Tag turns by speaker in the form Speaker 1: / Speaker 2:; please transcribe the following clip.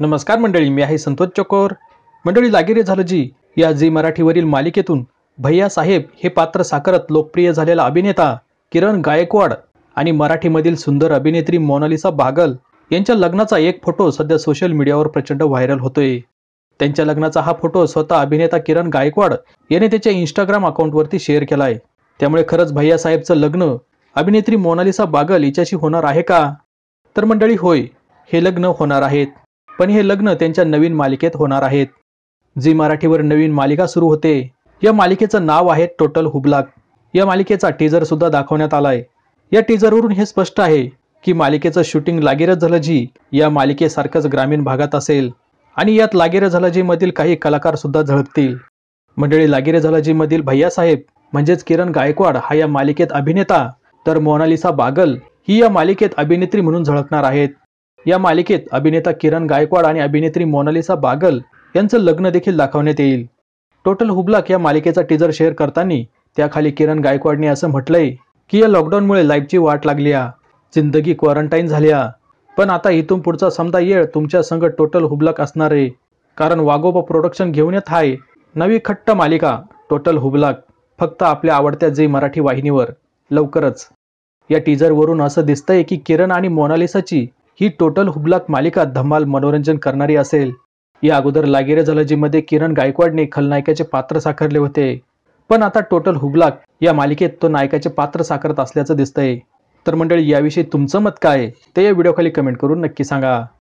Speaker 1: नमस्कार मंडळी मी आहे संतोष चकोर मंडळी लागेरे झालं जी या झी मराठीवरील मालिकेतून भैया साहेब हे पात्र साकारत लोकप्रिय झालेला अभिनेता किरण गायकवाड आणि मराठीमधील सुंदर अभिनेत्री मोनालिसा बागल यांच्या लग्नाचा एक फोटो सध्या सोशल मीडियावर प्रचंड व्हायरल होतोय त्यांच्या लग्नाचा हा फोटो स्वतः अभिनेता किरण गायकवाड याने त्याच्या इंस्टाग्राम अकाउंटवरती शेअर केला आहे त्यामुळे खरंच भैया साहेबचं लग्न अभिनेत्री मोनालिसा बागल हिच्याशी होणार आहे का तर मंडळी होय हे लग्न होणार आहेत पण हे लग्न त्यांच्या नवीन मालिकेत होणार आहेत जी मराठीवर नवीन मालिका सुरू होते या मालिकेचं नाव आहे टोटल हुबलाक या मालिकेचा टीजर सुद्धा दाखवण्यात आलाय या टीजरवरून हे स्पष्ट आहे की मालिकेचं शूटिंग लागेरच झालं जी या मालिकेसारखंच ग्रामीण भागात असेल आणि यात लागेरे झालाजी मधील काही कलाकार सुद्धा झळकतील मंडळी लागेरे झालाजी मधील भैयासाहेब म्हणजेच किरण गायकवाड हा या मालिकेत अभिनेता तर मोनालिसा बागल ही या मालिकेत अभिनेत्री म्हणून झळकणार आहेत या मालिकेत अभिनेता किरण गायकवाड आणि अभिनेत्री मोनालिसा बागल यांचं लग्न देखील दाखवण्यात येईल टोटल हुबलाक या मालिकेचा टीजर शेअर करताना त्याखाली किरण गायकवाडने असं म्हटलंय की या लॉकडाऊनमुळे लाईफची वाट लागली जिंदगी क्वारंटाईन झाल्या पण आता इथून पुढचा समजा येळ तुमच्या संघ टोटल हुबलक असणार आहे कारण वागोबा प्रोडक्शन घेऊन येत आहे नवी खट्ट मालिका टोटल हुबलाक फक्त आपल्या आवडत्या जे मराठी वाहिनीवर लवकरच या टीजरवरून असं दिसतंय की किरण आणि मोनालिसाची ही टोटल हुबलाक मालिका धमाल मनोरंजन करणारी असेल या अगोदर लागेरे मध्ये किरण गायकवाडने खलनायकाचे पात्र साकारले होते पण आता टोटल हुबलाक या मालिकेत तो नायकाचे पात्र साकारत असल्याचं दिसतंय तर मंडळी याविषयी तुमचं मत काय ते या खाली कमेंट करून नक्की सांगा